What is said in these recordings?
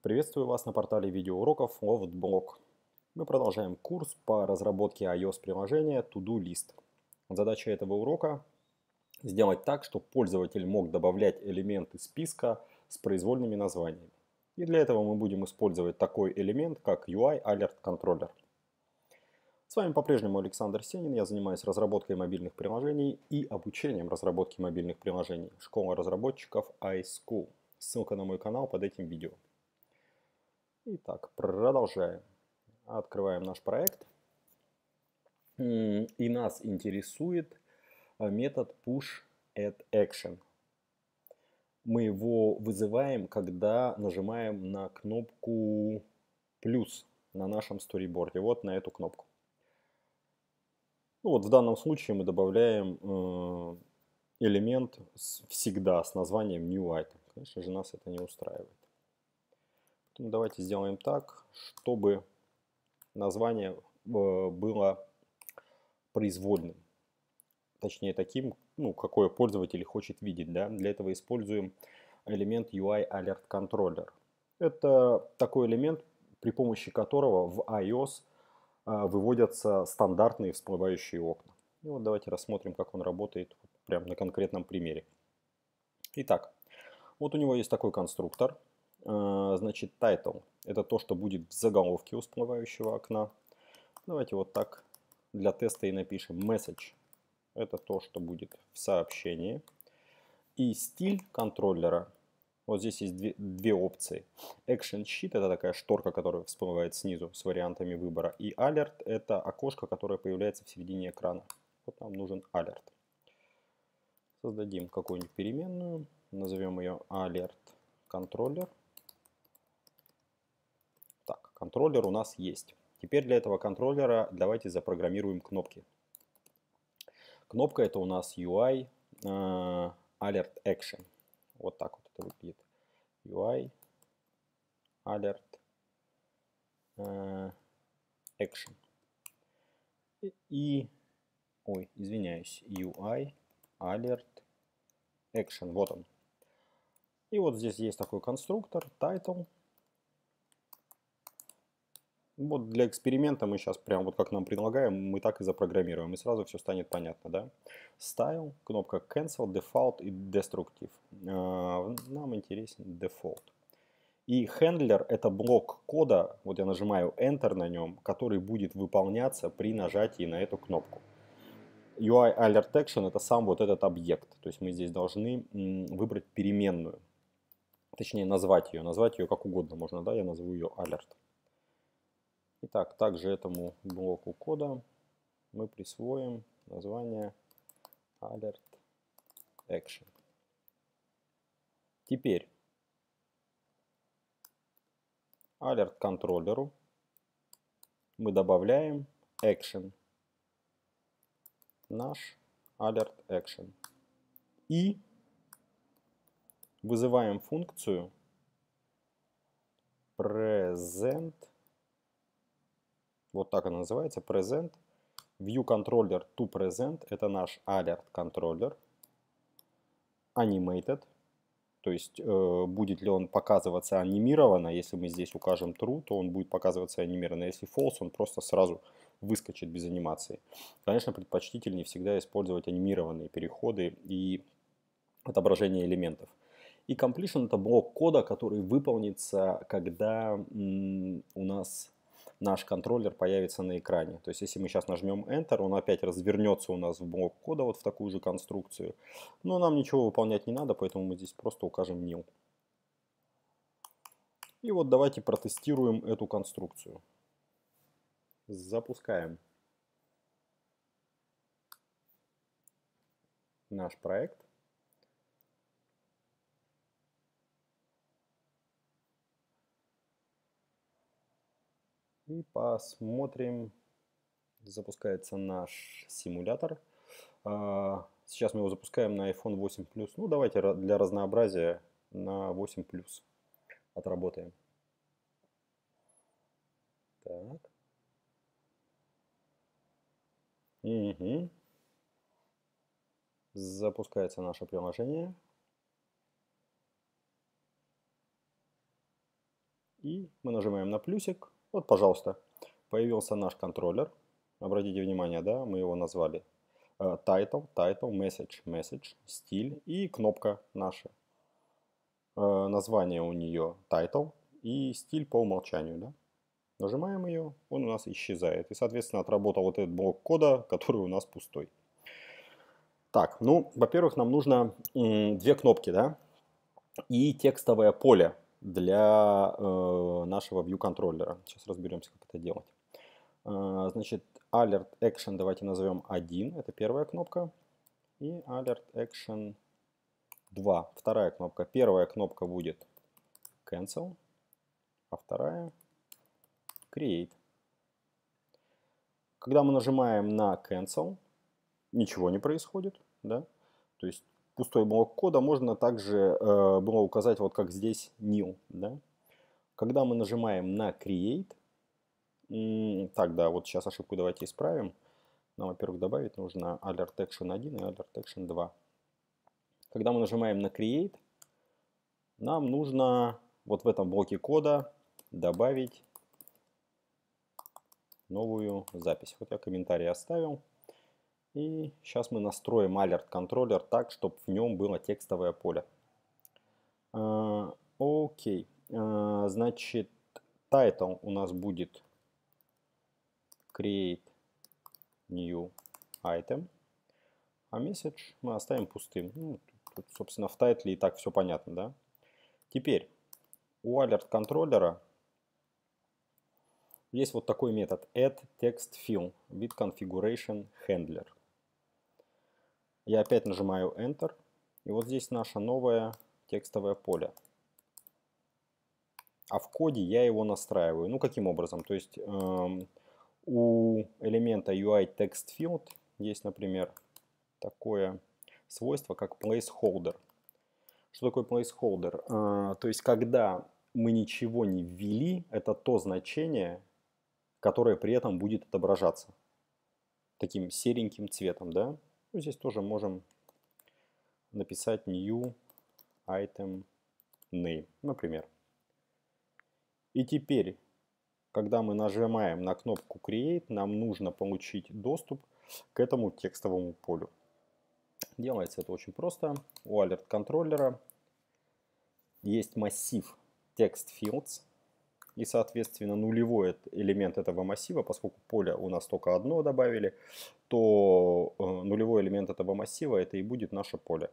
Приветствую вас на портале видеоуроков LoftBlock. Мы продолжаем курс по разработке iOS-приложения To-Do List. Задача этого урока – сделать так, чтобы пользователь мог добавлять элементы списка с произвольными названиями. И для этого мы будем использовать такой элемент, как UI Alert Controller. С вами по-прежнему Александр Сенин, я занимаюсь разработкой мобильных приложений и обучением разработки мобильных приложений. Школа разработчиков iSchool. Ссылка на мой канал под этим видео. Итак, продолжаем. Открываем наш проект. И нас интересует а, метод push at action. Мы его вызываем, когда нажимаем на кнопку плюс на нашем сториборде. Вот на эту кнопку. Ну вот в данном случае мы добавляем э, элемент всегда с названием new item. Конечно же, нас это не устраивает. Ну, давайте сделаем так, чтобы название э, было произвольным. Точнее, таким, ну, какое пользователь хочет видеть. Да? Для этого используем элемент UI Alert Controller. Это такой элемент, при помощи которого в iOS э, выводятся стандартные всплывающие окна. И вот давайте рассмотрим, как он работает прямо на конкретном примере. Итак, вот у него есть такой конструктор – а, значит, title. Это то, что будет в заголовке у всплывающего окна. Давайте вот так для теста и напишем message. Это то, что будет в сообщении. И стиль контроллера. Вот здесь есть две, две опции. Action Sheet – это такая шторка, которая всплывает снизу с вариантами выбора. И Alert – это окошко, которое появляется в середине экрана. Вот нам нужен Alert. Создадим какую-нибудь переменную. Назовем ее Alert Controller. Контроллер у нас есть. Теперь для этого контроллера давайте запрограммируем кнопки. Кнопка это у нас UI э, Alert Action. Вот так вот это выглядит. UI Alert э, Action. и, ой, извиняюсь, UI Alert Action. Вот он. И вот здесь есть такой конструктор, title. Вот для эксперимента мы сейчас прям вот как нам предлагаем, мы так и запрограммируем, и сразу все станет понятно, да? Style, кнопка Cancel, Default и Destructive. А, нам интересен Default. И handler это блок кода, вот я нажимаю Enter на нем, который будет выполняться при нажатии на эту кнопку. UI Alert Action – это сам вот этот объект, то есть мы здесь должны выбрать переменную, точнее назвать ее, назвать ее как угодно можно, да, я назову ее Alert. Итак, также этому блоку кода мы присвоим название alert action. Теперь alert контроллеру мы добавляем action. Наш alert action. И вызываем функцию present вот так она называется, present. View controller to present, это наш alert controller. Animated, то есть э, будет ли он показываться анимированно, если мы здесь укажем true, то он будет показываться анимированно, если false, он просто сразу выскочит без анимации. Конечно, предпочтительнее всегда использовать анимированные переходы и отображение элементов. И completion это блок кода, который выполнится, когда у нас наш контроллер появится на экране. То есть если мы сейчас нажмем Enter, он опять развернется у нас в блок кода вот в такую же конструкцию. Но нам ничего выполнять не надо, поэтому мы здесь просто укажем nil. И вот давайте протестируем эту конструкцию. Запускаем наш проект. И посмотрим, запускается наш симулятор. А, сейчас мы его запускаем на iPhone 8 Plus. Ну, давайте для разнообразия на 8 Plus отработаем. Так. Угу. Запускается наше приложение. И мы нажимаем на плюсик. Вот, пожалуйста, появился наш контроллер. Обратите внимание, да, мы его назвали э, title, title, message, message, стиль и кнопка наша. Э, название у нее title и стиль по умолчанию, да. Нажимаем ее, он у нас исчезает. И, соответственно, отработал вот этот блок кода, который у нас пустой. Так, ну, во-первых, нам нужно две кнопки, да, и текстовое поле для э, нашего view контроллера. Сейчас разберемся, как это делать. Э, значит, alert action давайте назовем 1, это первая кнопка. И alert action 2, вторая кнопка. Первая кнопка будет cancel, а вторая create. Когда мы нажимаем на cancel, ничего не происходит, да? То есть пустой блок кода, можно также э, было указать, вот как здесь, new. Да? Когда мы нажимаем на create, так, да, вот сейчас ошибку давайте исправим. Нам, во-первых, добавить нужно alert action 1 и alert action 2. Когда мы нажимаем на create, нам нужно вот в этом блоке кода добавить новую запись. Вот я комментарий оставил. И сейчас мы настроим alert контроллер так, чтобы в нем было текстовое поле. А, окей. А, значит, title у нас будет create new item. А message мы оставим пустым. Ну, тут, собственно, в тайтле и так все понятно, да? Теперь у alert контроллера есть вот такой метод add text fill with configuration handler. Я опять нажимаю Enter. И вот здесь наше новое текстовое поле. А в коде я его настраиваю. Ну, каким образом? То есть эм, у элемента UI Text Field есть, например, такое свойство, как placeholder. Что такое placeholder? Э, то есть, когда мы ничего не ввели, это то значение, которое при этом будет отображаться таким сереньким цветом, да? Ну, здесь тоже можем написать new item name, например. И теперь, когда мы нажимаем на кнопку create, нам нужно получить доступ к этому текстовому полю. Делается это очень просто. У alert контроллера есть массив text fields, и, соответственно, нулевой элемент этого массива, поскольку поле у нас только одно добавили, то э, нулевой элемент этого массива это и будет наше поле.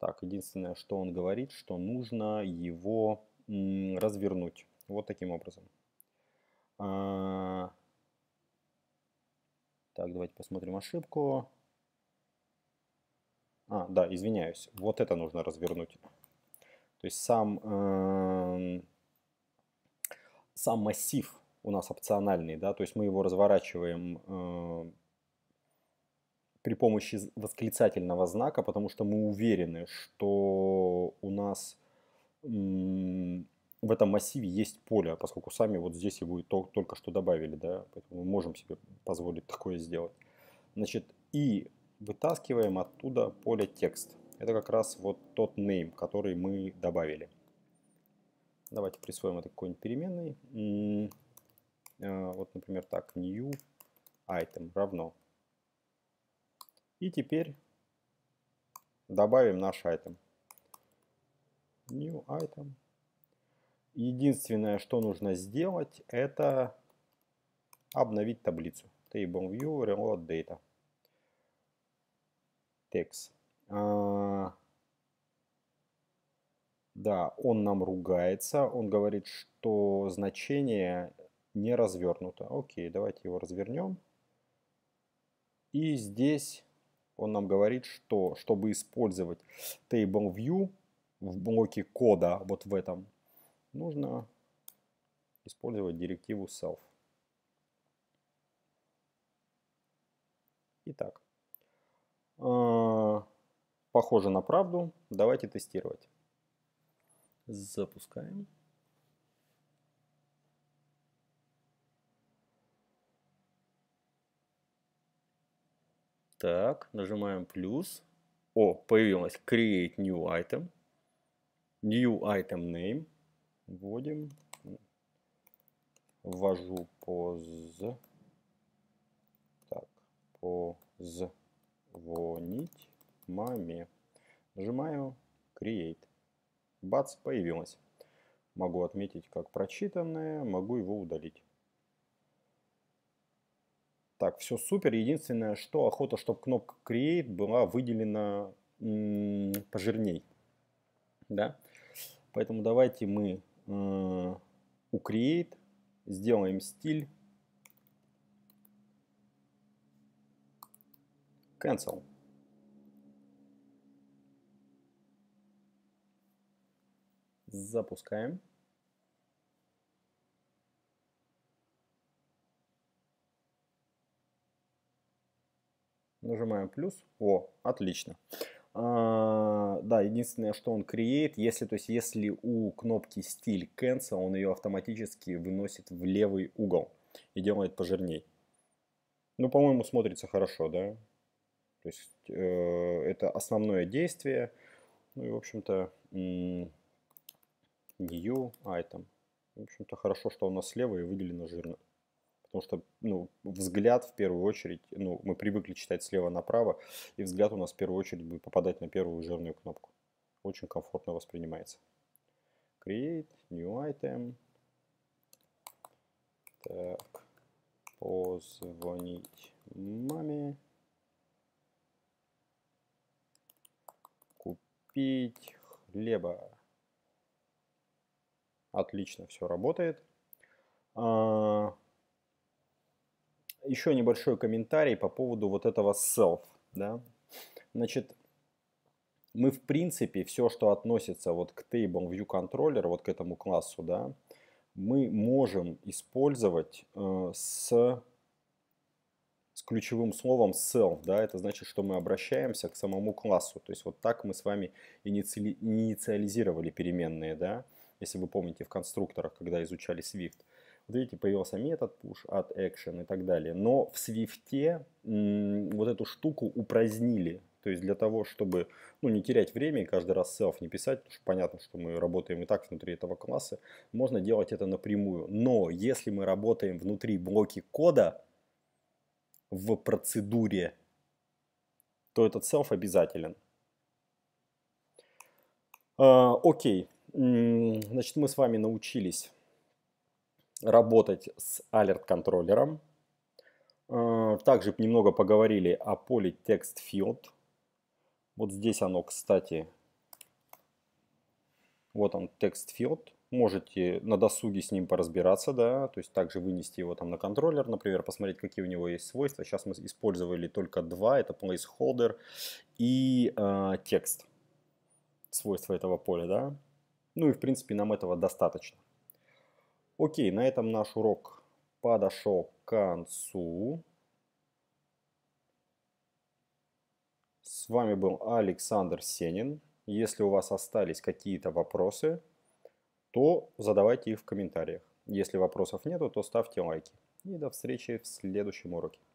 Так, единственное, что он говорит, что нужно его развернуть. Вот таким образом. А, так, давайте посмотрим ошибку. А, да, извиняюсь. Вот это нужно развернуть. То есть сам... Э сам массив у нас опциональный, да, то есть мы его разворачиваем э, при помощи восклицательного знака, потому что мы уверены, что у нас э, в этом массиве есть поле, поскольку сами вот здесь его и то, только что добавили, да, поэтому мы можем себе позволить такое сделать. Значит, и вытаскиваем оттуда поле текст. Это как раз вот тот name, который мы добавили. Давайте присвоим это какой-нибудь переменной. Э, вот, например, так, new item равно. И теперь добавим наш item. New item. Единственное, что нужно сделать, это обновить таблицу. Table view reload data. Text. Да, он нам ругается, он говорит, что значение не развернуто. Окей, давайте его развернем. И здесь он нам говорит, что чтобы использовать table view в блоке кода, вот в этом, нужно использовать директиву self. Итак, а, похоже на правду. Давайте тестировать. Запускаем. Так, нажимаем плюс. О, появилось Create New Item. New Item Name. Вводим. Ввожу поз. Так, позвонить маме. Нажимаю Create. Бац, появилось. Могу отметить как прочитанное, могу его удалить. Так, все супер. Единственное, что охота, чтобы кнопка Create была выделена пожирней. Да? Поэтому давайте мы э, у Create сделаем стиль Cancel. Запускаем. Нажимаем плюс. О, отлично. А, да, единственное, что он create, если, то есть, если у кнопки стиль cancel, он ее автоматически выносит в левый угол и делает пожирней. Ну, по-моему, смотрится хорошо, да? То есть э, это основное действие. Ну и, в общем-то, new item. В общем-то, хорошо, что у нас слева и выделено жирно. Потому что ну, взгляд в первую очередь, ну, мы привыкли читать слева направо, и взгляд у нас в первую очередь будет попадать на первую жирную кнопку. Очень комфортно воспринимается. Create, new item. Так, позвонить маме. Купить хлеба. Отлично все работает. А, Еще небольшой комментарий по поводу вот этого self. Да? Значит, мы в принципе все, что относится вот к Table View Controller, вот к этому классу, да, мы можем использовать э, с, с ключевым словом self. Да, это значит, что мы обращаемся к самому классу. То есть вот так мы с вами инициали, инициализировали переменные. Да если вы помните, в конструкторах, когда изучали Swift. Вот видите, появился метод push, add action и так далее. Но в Swift вот эту штуку упразднили. То есть для того, чтобы ну, не терять время и каждый раз self не писать, потому что понятно, что мы работаем и так внутри этого класса, можно делать это напрямую. Но если мы работаем внутри блоки кода в процедуре, то этот self обязателен. А, окей, uh, okay. Значит, мы с вами научились работать с алерт-контроллером. Э, также немного поговорили о поле text field. Вот здесь оно, кстати, вот он text field. Можете на досуге с ним поразбираться, да, то есть также вынести его там на контроллер, например, посмотреть, какие у него есть свойства. Сейчас мы использовали только два, это placeholder и э, текст, свойства этого поля, да. Ну и в принципе нам этого достаточно. Окей, на этом наш урок подошел к концу. С вами был Александр Сенин. Если у вас остались какие-то вопросы, то задавайте их в комментариях. Если вопросов нету, то ставьте лайки. И до встречи в следующем уроке.